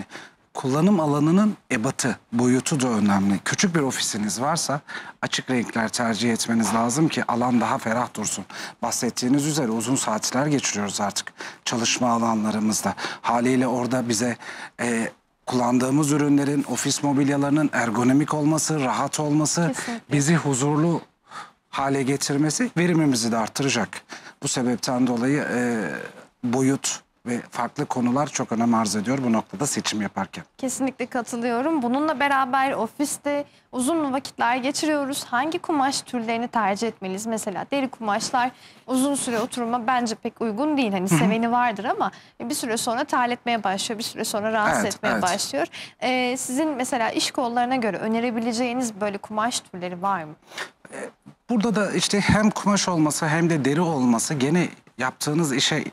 kullanım alanının ebatı, boyutu da önemli. Küçük bir ofisiniz varsa açık renkler tercih etmeniz lazım ki alan daha ferah dursun. Bahsettiğiniz üzere uzun saatler geçiriyoruz artık çalışma alanlarımızda. Haliyle orada bize e, kullandığımız ürünlerin, ofis mobilyalarının ergonomik olması, rahat olması, Kesinlikle. bizi huzurlu hale getirmesi verimimizi de artıracak. Bu sebepten dolayı e, boyut, ve farklı konular çok önem arz ediyor bu noktada seçim yaparken. Kesinlikle katılıyorum. Bununla beraber ofiste uzun vakitler geçiriyoruz. Hangi kumaş türlerini tercih etmeliyiz? Mesela deri kumaşlar uzun süre oturuma bence pek uygun değil. Hani seveni vardır ama bir süre sonra terletmeye başlıyor. Bir süre sonra rahatsız evet, etmeye evet. başlıyor. Ee, sizin mesela iş kollarına göre önerebileceğiniz böyle kumaş türleri var mı? Ee, burada da işte hem kumaş olması hem de deri olması gene yaptığınız işe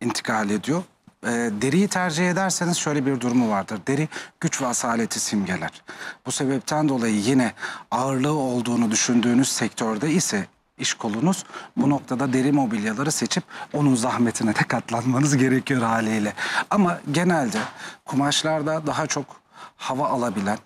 intikal ediyor. E, deriyi tercih ederseniz şöyle bir durumu vardır. Deri güç ve asaleti simgeler. Bu sebepten dolayı yine ağırlığı olduğunu düşündüğünüz sektörde ise iş kolunuz bu noktada deri mobilyaları seçip onun zahmetine de katlanmanız gerekiyor haliyle. Ama genelde kumaşlarda daha çok hava alabilen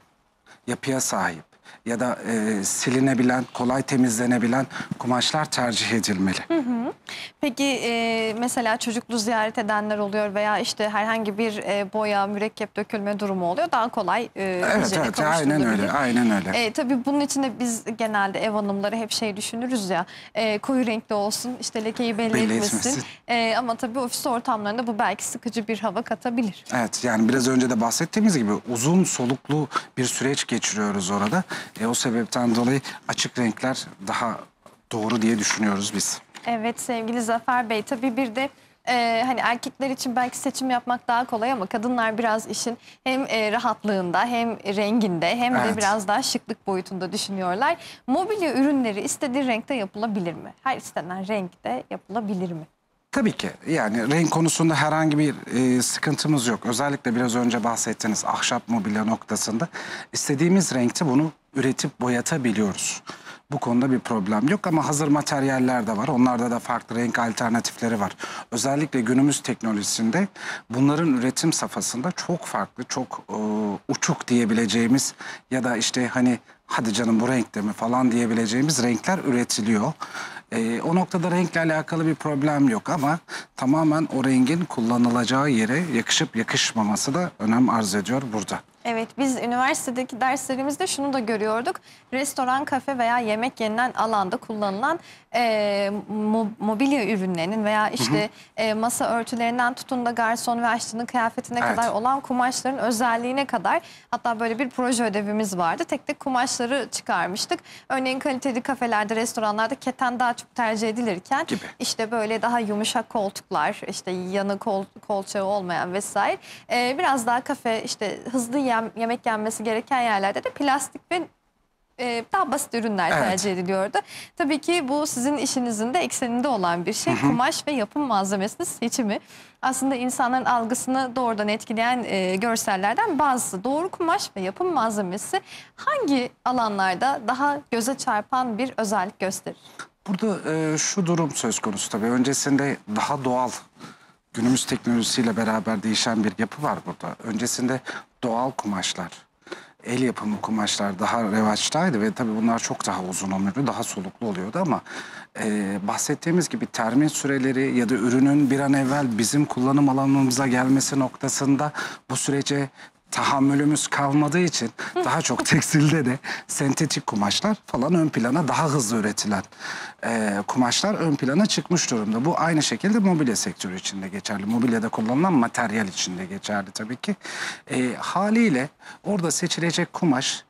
yapıya sahip ya da e, silinebilen, kolay temizlenebilen kumaşlar tercih edilmeli. Hı hı. Peki e, mesela çocuklu ziyaret edenler oluyor veya işte herhangi bir e, boya, mürekkep dökülme durumu oluyor. Daha kolay e, Evet, evet aynen öyle, aynen öyle. E, tabii bunun için de biz genelde ev hanımları hep şey düşünürüz ya, e, koyu renkli olsun, işte lekeyi belli, belli etmesin. E, ama tabii ofis ortamlarında bu belki sıkıcı bir hava katabilir. Evet, yani biraz önce de bahsettiğimiz gibi uzun soluklu bir süreç geçiriyoruz orada. E, o sebepten dolayı açık renkler daha doğru diye düşünüyoruz biz. Evet sevgili Zafer Bey tabii bir de e, hani erkekler için belki seçim yapmak daha kolay ama kadınlar biraz işin hem e, rahatlığında hem renginde hem evet. de biraz daha şıklık boyutunda düşünüyorlar. Mobilya ürünleri istediği renkte yapılabilir mi? Her istenen renkte yapılabilir mi? Tabii ki yani renk konusunda herhangi bir e, sıkıntımız yok. Özellikle biraz önce bahsettiğiniz ahşap mobilya noktasında istediğimiz renkte bunu üretip boyatabiliyoruz. Bu konuda bir problem yok ama hazır materyaller de var. Onlarda da farklı renk alternatifleri var. Özellikle günümüz teknolojisinde bunların üretim safhasında çok farklı, çok e, uçuk diyebileceğimiz ya da işte hani hadi canım bu renkte mi falan diyebileceğimiz renkler üretiliyor. E, o noktada renkle alakalı bir problem yok ama tamamen o rengin kullanılacağı yere yakışıp yakışmaması da önem arz ediyor burada. Evet biz üniversitedeki derslerimizde şunu da görüyorduk. Restoran, kafe veya yemek yenilen alanda kullanılan e, mobilya ürünlerinin veya işte hı hı. E, masa örtülerinden tutun da garson ve aşçının kıyafetine evet. kadar olan kumaşların özelliğine kadar hatta böyle bir proje ödevimiz vardı. Tek tek kumaşları çıkarmıştık. Örneğin kaliteli kafelerde, restoranlarda keten daha çok tercih edilirken Gibi. işte böyle daha yumuşak koltuklar, işte yanı kol kolçağı olmayan vesaire e, biraz daha kafe işte hızlı yer yem, yemek yenmesi gereken yerlerde de plastik ve e, daha basit ürünler evet. tercih ediliyordu. Tabii ki bu sizin işinizin de ekseninde olan bir şey. Hı -hı. Kumaş ve yapım malzemesinin seçimi. Aslında insanların algısını doğrudan etkileyen e, görsellerden bazısı. Doğru kumaş ve yapım malzemesi hangi alanlarda daha göze çarpan bir özellik gösterir? Burada e, şu durum söz konusu tabii. Öncesinde daha doğal günümüz teknolojisiyle beraber değişen bir yapı var burada. Öncesinde doğal kumaşlar, el yapımı kumaşlar daha revaçtaydı ve tabii bunlar çok daha uzun ömürlü, daha soluklu oluyordu ama e, bahsettiğimiz gibi termin süreleri ya da ürünün bir an evvel bizim kullanım alanımıza gelmesi noktasında bu sürece tahammülümüz kalmadığı için daha çok tekstilde de sentetik kumaşlar falan ön plana daha hızlı üretilen e, kumaşlar ön plana çıkmış durumda. Bu aynı şekilde mobilya sektörü içinde geçerli. Mobilyada kullanılan materyal içinde geçerli tabii ki. E, haliyle orada seçilecek kumaş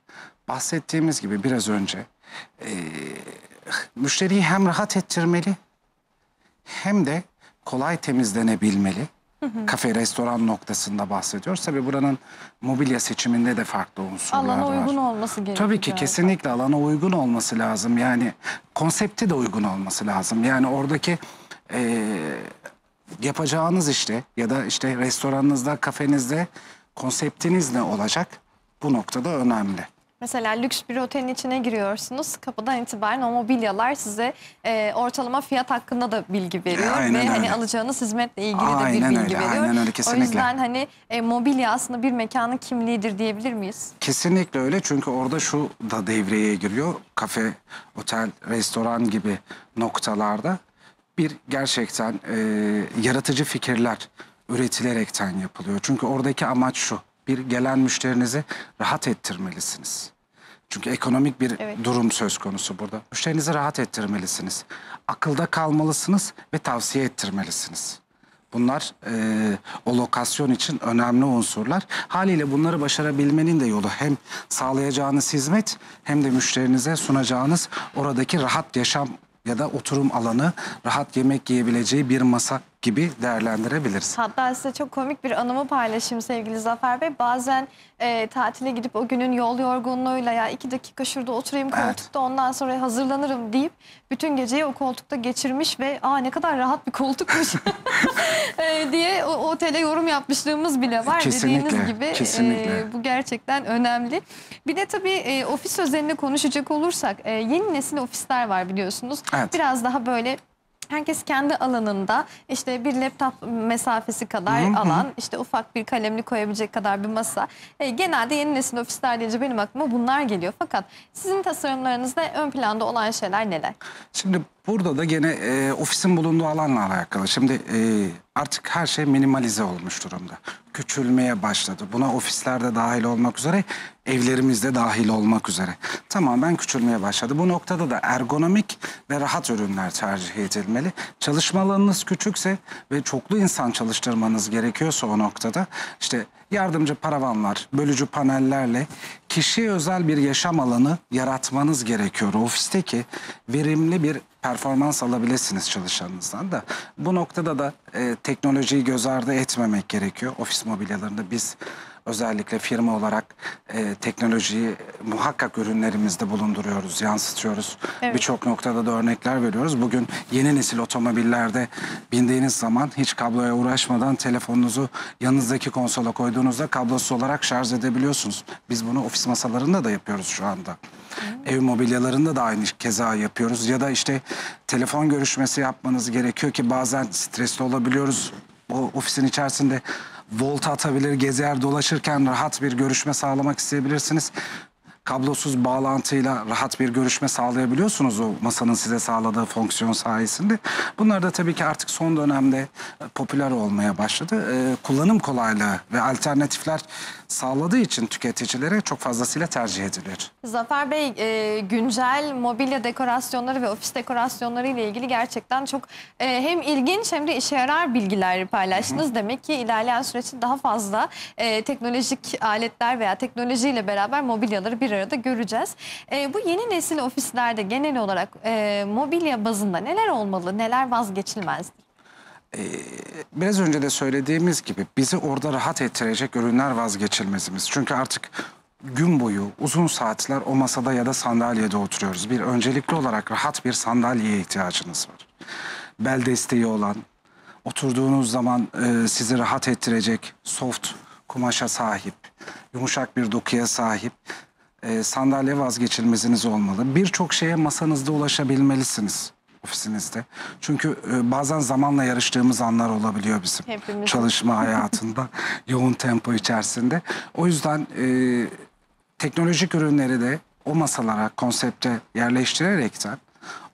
bahsettiğimiz gibi biraz önce e, müşteriyi hem rahat ettirmeli hem de kolay temizlenebilmeli Kafe, restoran noktasında bahsediyoruz. Tabii buranın mobilya seçiminde de farklı unsurlar alana var. Alana uygun olması gerekiyor. Tabii ki kesinlikle alana uygun olması lazım. Yani konsepti de uygun olması lazım. Yani oradaki... Ee, yapacağınız işte ya da işte restoranınızda, kafenizde konseptiniz ne olacak? Bu noktada önemli. Mesela lüks bir otelin içine giriyorsunuz. Kapıdan itibaren o mobilyalar size e, ortalama fiyat hakkında da bilgi veriyor. Aynen ve hani öyle. hani alacağınız hizmetle ilgili aynen de bir bilgi öyle, veriyor. Aynen öyle kesinlikle. O yüzden hani e, mobilya aslında bir mekanın kimliğidir diyebilir miyiz? Kesinlikle öyle çünkü orada şu da devreye giriyor. Kafe, otel, restoran gibi noktalarda bir gerçekten e, yaratıcı fikirler üretilerekten yapılıyor. Çünkü oradaki amaç şu bir gelen müşterinizi rahat ettirmelisiniz. Çünkü ekonomik bir evet. durum söz konusu burada. Müşterinizi rahat ettirmelisiniz. Akılda kalmalısınız ve tavsiye ettirmelisiniz. Bunlar e, o lokasyon için önemli unsurlar. Haliyle bunları başarabilmenin de yolu hem sağlayacağınız hizmet hem de müşterinize sunacağınız oradaki rahat yaşam ya da oturum alanı, rahat yemek yiyebileceği bir masa gibi değerlendirebiliriz. Hatta size çok komik bir anımı paylaşayım sevgili Zafer Bey. Bazen e, tatile gidip o günün yol yorgunluğuyla ya iki dakika şurada oturayım koltukta evet. ondan sonra hazırlanırım deyip bütün geceyi o koltukta geçirmiş ve aa ne kadar rahat bir koltukmuş e, diye o, otele yorum yapmışlığımız bile var. Kesinlikle, Dediğiniz gibi e, kesinlikle. E, bu gerçekten önemli. Bir de tabii e, ofis özelinde konuşacak olursak e, yeni nesil ofisler var biliyorsunuz. Evet. Biraz daha böyle Herkes kendi alanında işte bir laptop mesafesi kadar Hı -hı. alan, işte ufak bir kalemli koyabilecek kadar bir masa. E, genelde yeni nesil ofisler deyince benim aklıma bunlar geliyor. Fakat sizin tasarımlarınızda ön planda olan şeyler neler? Şimdi Burada da gene e, ofisin bulunduğu alanla alakalı. Şimdi e, artık her şey minimalize olmuş durumda. Küçülmeye başladı. Buna ofislerde dahil olmak üzere, evlerimizde dahil olmak üzere. Tamamen küçülmeye başladı. Bu noktada da ergonomik ve rahat ürünler tercih edilmeli. Çalışma alanınız küçükse ve çoklu insan çalıştırmanız gerekiyorsa o noktada işte yardımcı paravanlar, bölücü panellerle kişiye özel bir yaşam alanı yaratmanız gerekiyor. Ofisteki verimli bir performans alabilirsiniz çalışanınızdan da. Bu noktada da e, teknolojiyi göz ardı etmemek gerekiyor. Ofis mobilyalarında biz özellikle firma olarak e, teknolojiyi muhakkak ürünlerimizde bulunduruyoruz, yansıtıyoruz. Evet. Birçok noktada da örnekler veriyoruz. Bugün yeni nesil otomobillerde bindiğiniz zaman hiç kabloya uğraşmadan telefonunuzu yanınızdaki konsola koyduğunuzda kablosuz olarak şarj edebiliyorsunuz. Biz bunu ofis masalarında da yapıyoruz şu anda. Ev mobilyalarında da aynı keza yapıyoruz. Ya da işte telefon görüşmesi yapmanız gerekiyor ki bazen stresli olabiliyoruz. Bu ofisin içerisinde volta atabilir, gezer dolaşırken rahat bir görüşme sağlamak isteyebilirsiniz kablosuz bağlantıyla rahat bir görüşme sağlayabiliyorsunuz o masanın size sağladığı fonksiyon sayesinde. Bunlar da tabii ki artık son dönemde e, popüler olmaya başladı. Ee, kullanım kolaylığı ve alternatifler sağladığı için tüketicilere çok fazlasıyla tercih edilir. Zafer Bey e, güncel mobilya dekorasyonları ve ofis dekorasyonları ile ilgili gerçekten çok e, hem ilginç hem de işe yarar bilgiler paylaştınız. Hı Demek ki ilerleyen süreçte daha fazla e, teknolojik aletler veya teknolojiyle beraber mobilyaları bir bir arada göreceğiz. E, bu yeni nesil ofislerde genel olarak e, mobilya bazında neler olmalı, neler vazgeçilmezdir? E, biraz önce de söylediğimiz gibi bizi orada rahat ettirecek ürünler vazgeçilmezimiz. Çünkü artık gün boyu uzun saatler o masada ya da sandalyede oturuyoruz. Bir öncelikli olarak rahat bir sandalyeye ihtiyacınız var. Bel desteği olan, oturduğunuz zaman e, sizi rahat ettirecek soft kumaşa sahip, yumuşak bir dokuya sahip e, sandalye vazgeçilmeziniz olmalı. Birçok şeye masanızda ulaşabilmelisiniz ofisinizde. Çünkü e, bazen zamanla yarıştığımız anlar olabiliyor bizim Hepimiz. çalışma hayatında yoğun tempo içerisinde. O yüzden e, teknolojik ürünleri de o masalara, konsepte yerleştirerekten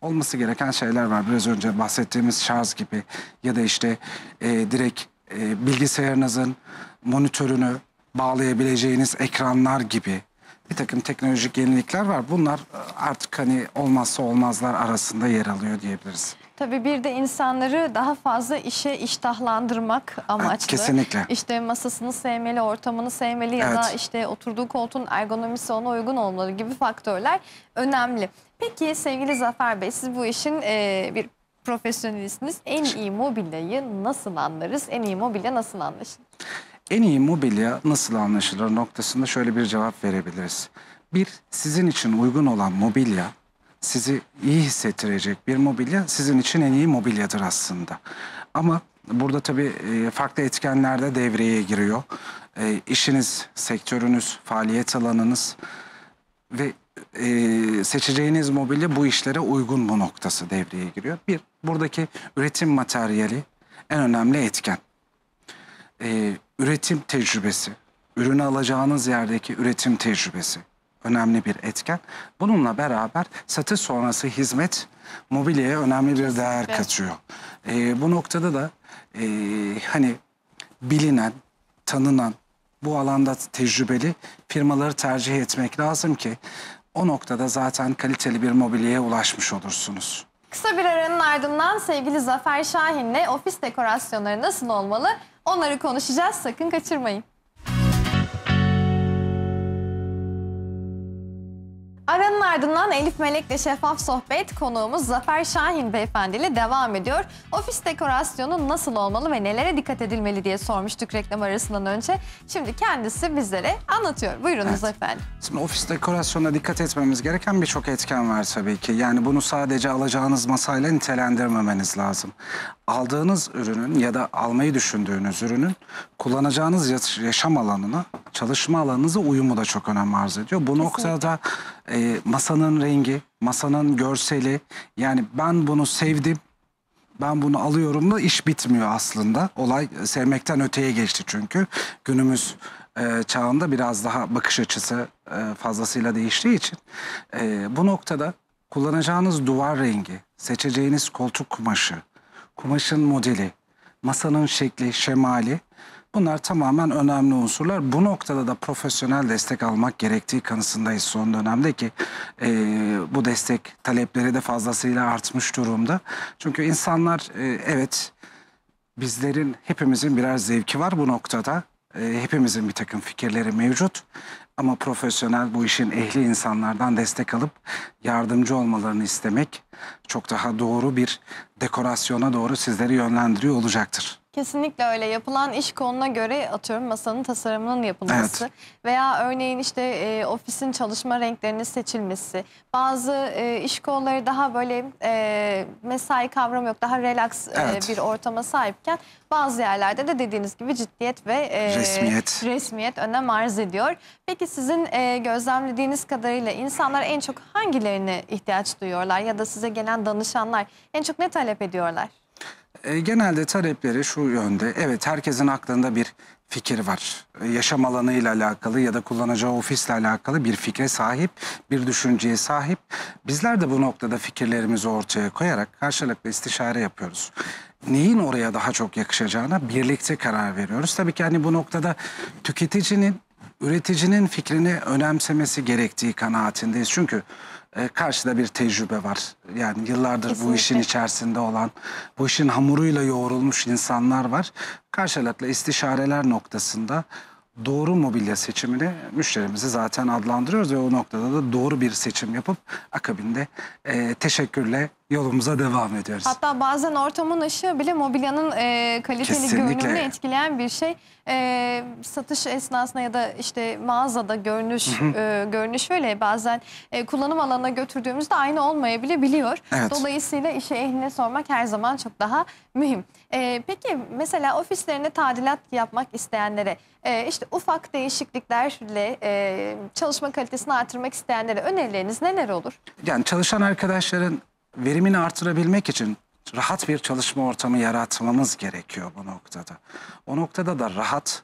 olması gereken şeyler var. Biraz önce bahsettiğimiz şarj gibi ya da işte e, direkt e, bilgisayarınızın monitörünü bağlayabileceğiniz ekranlar gibi bir takım teknolojik yenilikler var. Bunlar e, artık hani olmazsa olmazlar arasında yer alıyor diyebiliriz. Tabii bir de insanları daha fazla işe iştahlandırmak amaçlı. Kesinlikle. İşte masasını sevmeli, ortamını sevmeli evet. ya da işte oturduğu koltuğun ergonomisi ona uygun olmalı gibi faktörler önemli. Peki sevgili Zafer Bey siz bu işin e, bir profesyonelisiniz. En iyi mobilyayı nasıl anlarız? En iyi mobilya nasıl anlaşılır? en iyi mobilya nasıl anlaşılır noktasında şöyle bir cevap verebiliriz. Bir, sizin için uygun olan mobilya, sizi iyi hissettirecek bir mobilya sizin için en iyi mobilyadır aslında. Ama burada tabii e, farklı etkenler de devreye giriyor. E, işiniz, sektörünüz, faaliyet alanınız ve e, seçeceğiniz mobilya bu işlere uygun mu noktası devreye giriyor. Bir, buradaki üretim materyali en önemli etken. E, üretim tecrübesi, ürünü alacağınız yerdeki üretim tecrübesi önemli bir etken. Bununla beraber satış sonrası hizmet mobilyaya önemli bir değer katıyor. Ee, bu noktada da e, hani bilinen, tanınan, bu alanda tecrübeli firmaları tercih etmek lazım ki o noktada zaten kaliteli bir mobilyaya ulaşmış olursunuz. Kısa bir aranın ardından sevgili Zafer Şahin'le ofis dekorasyonları nasıl olmalı Onları konuşacağız sakın kaçırmayın. ardından Elif Melek'le Şeffaf Sohbet konuğumuz Zafer Şahin Beyefendi ile devam ediyor. Ofis dekorasyonu nasıl olmalı ve nelere dikkat edilmeli diye sormuştuk reklam arasından önce. Şimdi kendisi bizlere anlatıyor. Buyurunuz evet. efendim. Şimdi ofis dekorasyonuna dikkat etmemiz gereken birçok etken var tabii ki. Yani bunu sadece alacağınız masayla nitelendirmemeniz lazım. Aldığınız ürünün ya da almayı düşündüğünüz ürünün kullanacağınız yaşam alanına, çalışma alanınıza uyumu da çok önem arz ediyor. Bu Kesinlikle. noktada e, masanın rengi, masanın görseli. Yani ben bunu sevdim, ben bunu alıyorum da iş bitmiyor aslında. Olay sevmekten öteye geçti çünkü. Günümüz e, çağında biraz daha bakış açısı e, fazlasıyla değiştiği için. E, bu noktada kullanacağınız duvar rengi, seçeceğiniz koltuk kumaşı, kumaşın modeli, masanın şekli, şemali Bunlar tamamen önemli unsurlar. Bu noktada da profesyonel destek almak gerektiği kanısındayız son dönemde ki e, bu destek talepleri de fazlasıyla artmış durumda. Çünkü insanlar e, evet bizlerin hepimizin birer zevki var bu noktada. E, hepimizin bir takım fikirleri mevcut. Ama profesyonel bu işin ehli insanlardan destek alıp yardımcı olmalarını istemek çok daha doğru bir dekorasyona doğru sizleri yönlendiriyor olacaktır. Kesinlikle öyle. Yapılan iş konuna göre atıyorum masanın tasarımının yapılması evet. veya örneğin işte e, ofisin çalışma renklerinin seçilmesi. Bazı e, iş kolları daha böyle e, mesai kavramı yok, daha relax e, evet. e, bir ortama sahipken bazı yerlerde de dediğiniz gibi ciddiyet ve e, resmiyet. resmiyet önem arz ediyor. Peki sizin e, gözlemlediğiniz kadarıyla insanlar en çok hangilerine ihtiyaç duyuyorlar ya da size gelen danışanlar en çok ne talep ediyorlar? E, genelde talepleri şu yönde. Evet herkesin aklında bir fikir var. E, yaşam alanıyla alakalı ya da kullanacağı ofisle alakalı bir fikre sahip, bir düşünceye sahip. Bizler de bu noktada fikirlerimizi ortaya koyarak karşılıklı istişare yapıyoruz neyin oraya daha çok yakışacağına birlikte karar veriyoruz. Tabii ki hani bu noktada tüketicinin, üreticinin fikrini önemsemesi gerektiği kanaatindeyiz. Çünkü e, karşıda bir tecrübe var. Yani yıllardır Kesinlikle. bu işin içerisinde olan, bu işin hamuruyla yoğrulmuş insanlar var. Karşılıklı istişareler noktasında doğru mobilya seçimini müşterimizi zaten adlandırıyoruz ve o noktada da doğru bir seçim yapıp akabinde e, teşekkürle yolumuza devam ediyoruz. Hatta bazen ortamın ışığı bile mobilyanın e, kaliteli görünümünü etkileyen bir şey. E, satış esnasında ya da işte mağazada görünüş e, görünüş öyle bazen e, kullanım alanına götürdüğümüzde aynı olmayabiliyor. biliyor. Evet. Dolayısıyla işe ehline sormak her zaman çok daha mühim. E, peki mesela ofislerine tadilat yapmak isteyenlere e, işte ufak değişikliklerle e, çalışma kalitesini artırmak isteyenlere önerileriniz neler olur? Yani çalışan arkadaşların verimini artırabilmek için rahat bir çalışma ortamı yaratmamız gerekiyor bu noktada. O noktada da rahat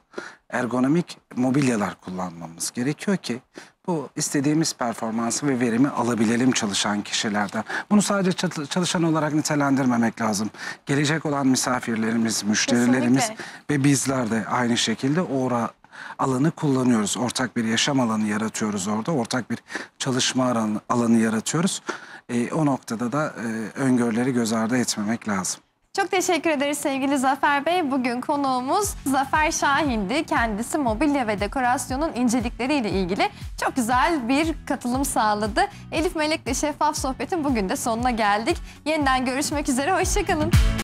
ergonomik mobilyalar kullanmamız gerekiyor ki bu istediğimiz performansı ve verimi alabilelim çalışan kişilerden. Bunu sadece çalışan olarak nitelendirmemek lazım. Gelecek olan misafirlerimiz, müşterilerimiz Kesinlikle. ve bizler de aynı şekilde o alanı kullanıyoruz. Ortak bir yaşam alanı yaratıyoruz orada. Ortak bir çalışma alanı, alanı yaratıyoruz. E, o noktada da e, öngörüleri göz ardı etmemek lazım. Çok teşekkür ederiz sevgili Zafer Bey. Bugün konuğumuz Zafer Şahin'di. Kendisi mobilya ve dekorasyonun incelikleriyle ilgili çok güzel bir katılım sağladı. Elif Melek'le Şeffaf Sohbet'in bugün de sonuna geldik. Yeniden görüşmek üzere, hoşçakalın.